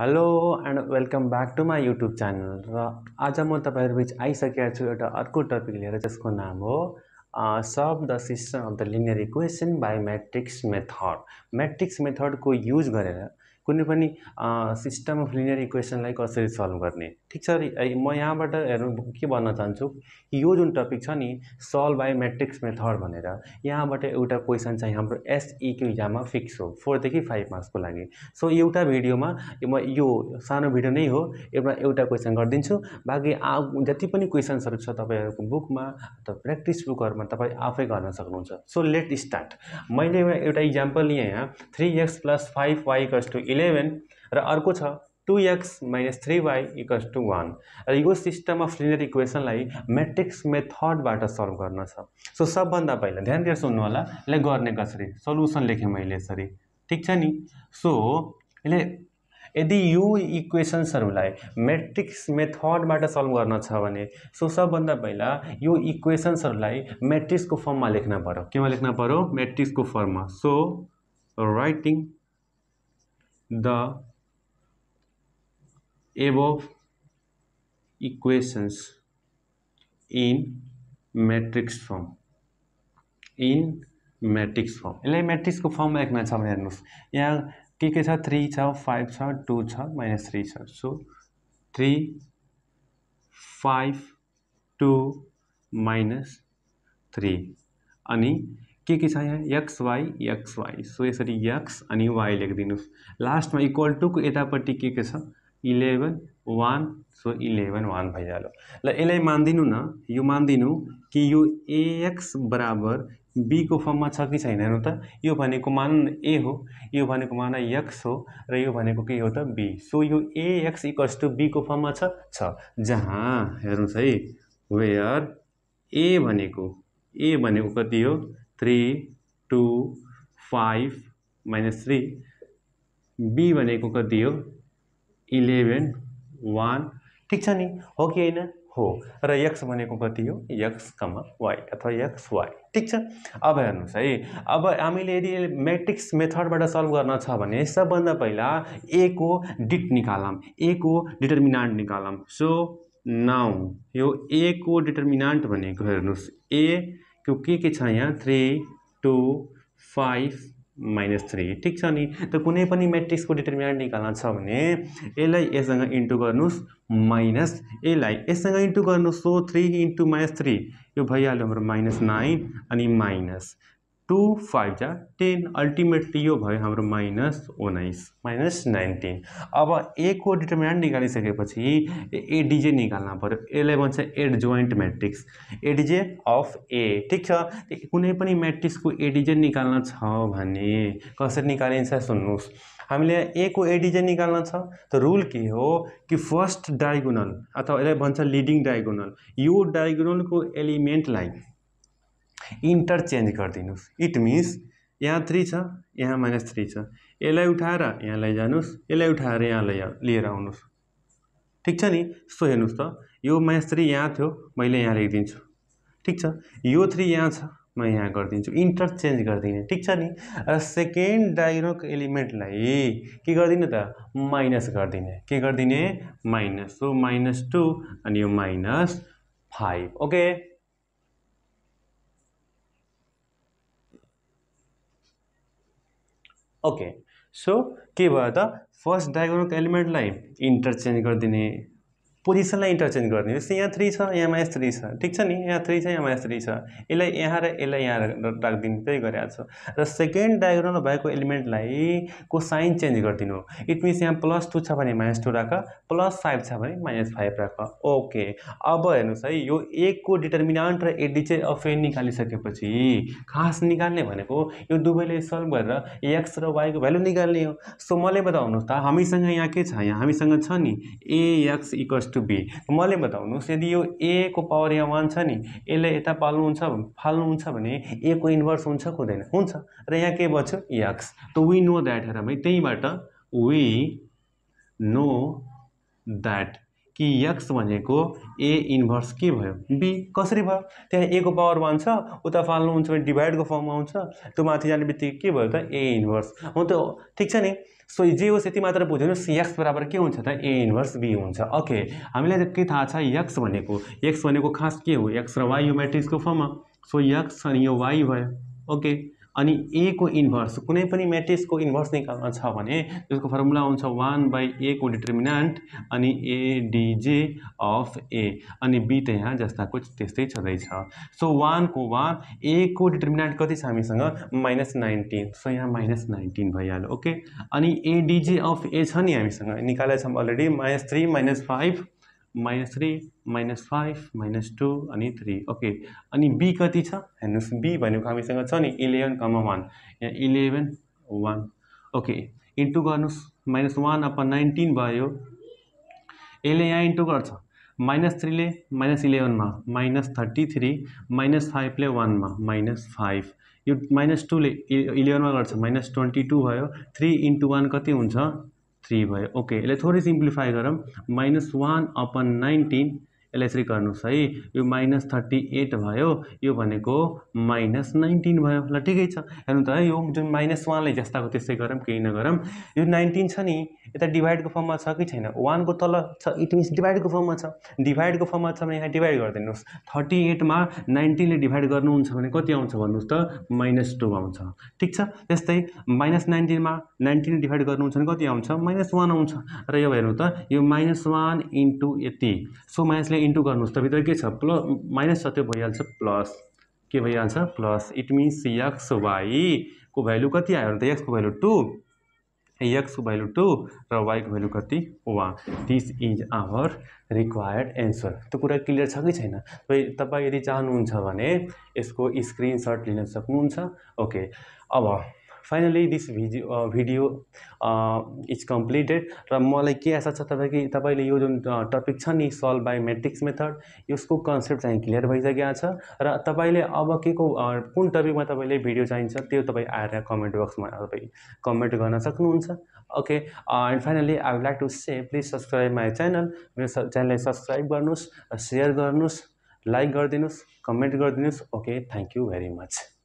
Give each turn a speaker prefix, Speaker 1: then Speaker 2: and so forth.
Speaker 1: hello and welcome back to my YouTube channel र आज म तपाईँहरू बिच आइसकेको छु एउटा अर्को टपिक लिएर जसको नाम हो सब the system of the linear equation by matrix method matrix मेथडको युज गरेर कुनै पनि सिस्टम अफ लिनियर इक्वेसनलाई कसरी सल्भ गर्ने ठिक छ म यहाँबाट हेर्नु के भन्न चाहन्छु कि यो जुन टपिक छ नि सल्भ बाई म्याट्रिक्स मेथड भनेर यहाँबाट एउटा क्वेसन चाहिँ हाम्रो एसइक्यु इक्जाममा फिक्स हो फोरदेखि फाइभ मार्क्सको लागि सो एउटा भिडियोमा म यो सानो भिडियो नै हो एउटा एउटा क्वेसन गरिदिन्छु बाँकी जति पनि क्वेसन्सहरू छ तपाईँहरूको बुकमा अथवा प्र्याक्टिस बुकहरूमा तपाईँ आफै गर्न सक्नुहुन्छ सो लेट स्टार्ट मैले एउटा इक्जाम्पल लिएँ यहाँ three X plus five y equals to eleven र अर्को छ two X minus three Y equals to one र यो सिस्टम अफ लिनियर इक्वेसनलाई म्याट्रिक्स मेथडबाट सल्भ गर्न छ सो सबभन्दा पहिला ध्यान दिएर सुन्नु होला यसले गर्ने कसरी सल्युसन लेखेँ मैले यसरी ठिक छ नि सो यसले यदि यो इक्वेसन्सहरूलाई म्याट्रिक्स मेथडबाट सल्भ गर्न छ भने सो सबभन्दा पहिला यो इक्वेसन्सहरूलाई म्याट्रिक्सको फर्ममा लेख्न पऱ्यो केमा लेख्न पऱ्यो म्याट्रिक्सको फर्ममा so writing the above equations in matrix form in matrix form यसलाई म्याट्रिक्सको फर्ममा एक छ भने हेर्नुहोस् यहाँ के के छ थ्री छ फाइभ छ टू छ माइनस थ्री छ so three five two minus three अनि के के छ यहाँ X Y X Y so यसरी एक्स अनि वाइ लेखिदिनुहोस् लास्टमा इक्वल टुको यतापट्टि के के छ eleven one so eleven one भइहाल्यो ल यसलाई मानिदिनु न यो मानिदिनु कि यो एएक्स बराबर बीको फर्ममा छ कि छैन हेर्नु त यो भनेको मान ए हो यो भनेको मान एक्स हो र यो भनेको के हो त बी सो यो एएक्स इक्वल्स टु बीको फर्ममा छ छ जहाँ हेर्नुहोस् है वेयर ए भनेको ए भनेको कति हो three two five minus three B भनेको कति हो इलेभेन वान ठिक छ नि हो कि होइन हो र यक्स भनेको कति हो यक्स कमा वाइ अथवा यक्स वाइ ठिक छ अब हेर्नुहोस् है अब हामीले यदि म्याट्रिक्स मेथडबाट सल्भ गर्न छ भने सबभन्दा पहिला ए को डिट निकालौँ ए को डिटर्मिनान्ट निकालौँ सो नाउ यो ए को डिटर्मिनान्ट भनेको हेर्नुहोस् ए त्यो के के छ यहाँ three two five minus three ठिक छ नि त कुनै पनि म्याट्रिक्सको डिटर्मिनेन्ट निकाल्न छ भने यसलाई यससँग इन्टु गर्नुहोस् माइनस यसलाई यससँग इन्टु गर्नुहोस् so three into minus three यो भइहाल्यो हाम्रो माइनस नाइन अनि माइनस टु फाइभ जा टेन अल्टिमेटली यो भयो हाम्रो माइनस उन्नाइस माइनस नाइन्टिन अब ए को डिटर्मिनेन्ट निकालिसकेपछि एडिजे निकाल्न पऱ्यो यसलाई भन्छ adjoint matrix adj of A ठिक छ कुनै पनि म्याट्रिक्सको एडिजे निकाल्न छ भने कसरी निकालिन्छ सुन्नुहोस् हामीले ए को एडिजे निकाल्न छ त रुल के हो कि फर्स्ट डायगोनल अथवा यसलाई भन्छ लिडिङ डायगोनल यो डायगोनलको एलिमेन्टलाई इन्टरचेन्ज गरिदिनुहोस् इट मिन्स यहाँ थ्री छ यहाँ माइनस थ्री छ यसलाई उठाएर यहाँ लैजानुहोस् यसलाई उठाएर यहाँ लै लिएर आउनुहोस् ठिक छ नि सो हेर्नुहोस् त यो माइनस थ्री यहाँ थियो मैले यहाँ लेखिदिन्छु ठिक छ यो थ्री यहाँ छ म यहाँ गरिदिन्छु इन्टरचेन्ज गरिदिने ठिक छ नि र सेकेन्ड डाइरोक एलिमेन्टलाई के गरिदिने त माइनस गरिदिने के गरिदिने माइनस सो माइनस टू अनि यो minus five okay okay so के भयो त फर्स्ट डायगोनल एलिमेन्टलाई इन्टरचेन्ज गरिदिने पोजिसनलाई इन्टरचेन्ज गर्ने जस्तै यहाँ थ्री छ यहाँमा यस थ्री छ ठिक छ नि यहाँ थ्री छ यहाँमा यस थ्री छ यसलाई यहाँ र यसलाई यहाँ राखिदिनु त्यही गरिरहेको छ र सेकेन्ड डायग्राममा भएको एलिमेन्टलाई को साइन चेन्ज गरिदिनु इट मिन्स यहाँ प्लस टू छ भने माइनस टू राख प्लस फाइभ छ भने माइनस फाइभ राख ओके अब हेर्नुहोस् है यो एकको डिटर्मिनान्ट र एडी चाहिँ अफेन निकालिसकेपछि खास निकाल्ने भनेको यो दुवैले सल्भ गरेर एक्स र वाईको भ्यालु निकाल्ने हो सो मलाई बताउनुहोस् त हामीसँग यहाँ के छ यहाँ हामीसँग छ नि एक्स इक्वल्स टु बी मलाई बताउनुहोस् यदि यो ए को पावर यहाँ वान छ नि यसले यता पाल्नुहुन्छ फाल्नुहुन्छ भने ए को इन्भर्स हुन्छ कि हुँदैन हुन्छ र यहाँ के बच्यो यक्स त वी नो द्याट हेर भाइ त्यहीँबाट वी नो द्याट कि यक्स को ए इन्वर्स के भयो बी कसरी भयो त्यहाँ ए को पावर वान छ उता फाल्नु हुन्छ भने डिभाइडको फर्ममा आउँछ त्यो माथि जाने बित्तिकै के भयो त ए इन्वर्स हो त ठीक छ नि सो जे हो यति मात्र बुझ्नुहोस् यक्स बराबर के हुन्छ त ए इन्वर्स बी हुन्छ ओके हामीलाई के थाहा छ यक्स भनेको यक्स भनेको खास के हो यक्स र वाइ यो म्याट्रिक्सको फर्ममा सो यक्स अनि यो वाइ भयो ओके अनि ए को इन्भर्स कुनै पनि म्याट्रिक्सको इन्भर्स निकाल्न छ भने त्यसको फर्मुला आउँछ वान बाई ए को डिटर्मिनान्ट अनि एडिजे अफ ए अनि बी त यहाँ जस्ताको त्यस्तै छँदैछ सो वानको वान ए को डिटर्मिनान्ट कति छ हामीसँग माइनस नाइन्टिन सो यहाँ माइनस नाइन्टिन भइहाल्यो ओके अनि एडिजे अफ ए छ नि हामीसँग निकालेको already minus three minus five minus three minus five minus two अनि थ्री ओके अनि बी कति छ हेर्नुहोस् बी भनेको हामीसँग छ नि इलेभेन कमा वान यहाँ इलेभेन वान ओके इन्टु गर्नुहोस् माइनस वान अपन नाइन्टिन भयो यसले यहाँ इन्टु गर्छ माइनस थ्रीले माइनस इलेभेनमा माइनस थर्टी थ्री माइनस फाइभले वानमा माइनस फाइभ यो माइनस टूले इलेभेनमा गर्छ माइनस ट्वेन्टी टू भयो थ्री इन्टु वान कति हुन्छ थ्री भयो ओके यसलाई थोरै सिम्प्लिफाई गरौँ माइनस वान अपन नाइन्टिन यसलाई यसरी गर्नुहोस् है यो माइनस थर्टी एट भयो यो भनेको माइनस नाइन्टिन भयो ल ठिकै छ हेर्नु त है यो जुन माइनस वानलाई जस्ताको त्यस्तै गरौँ केही नगरौँ यो नाइन्टिन छ नि यता डिभाइडको फर्ममा छ कि छैन वानको तल छ इट मिन्स डिभाइडको फर्ममा छ डिभाइडको फर्ममा छ भने यहाँ डिभाइड गरिदिनुहोस् थर्टी एटमा नाइन्टिनले डिभाइड गर्नुहुन्छ भने कति आउँछ भन्नुहोस् त माइनस टू आउँछ ठिक छ त्यस्तै माइनस नाइन्टिनमा नाइन्टिनले डिभाइड गर्नुहुन्छ भने कति आउँछ माइनस वान आउँछ र यो हेर्नु त यो माइनस वान इन्टु यति सो माइनस चाहिँ इन्टु गर्नुहोस् त भित्र के छ प्लस माइनस छ त्यो भइहाल्छ प्लस के भइहाल्छ प्लस इट मिन्स यक्स वाईको भ्यालु कति आयो भने त यक्सको भ्यालु टू एक्सको भ्यालु टू र वाईको भ्यालु कति one this is our required answer त्यो कुरा क्लियर छ कि छैन तपाईँ यदि चाहनुहुन्छ भने यसको स्क्रिनसट लिन सक्नुहुन्छ ओके अब finally this video video is completed र मलाई के आशा छ तपाईँको तपाईँले यो जुन टपिक uh, छ नि सल्भ बाई मेट्रिक्स मेथड यसको कन्सेप्ट चाहिँ क्लियर भइसकेको छ र तपाईँले अब के को uh, कुन टपिकमा तपाईँले भिडियो चाहिन्छ त्यो तपाईँ आएर कमेन्ट बक्समा तपाईँ कमेन्ट गर्न सक्नुहुन्छ okay and finally I would like to say please subscribe my channel मेरो च्यानललाई सब्सक्राइब गर्नुहोस् सेयर गर्नुहोस् लाइक गरिदिनुहोस् कमेन्ट गरिदिनुहोस् okay thank you very much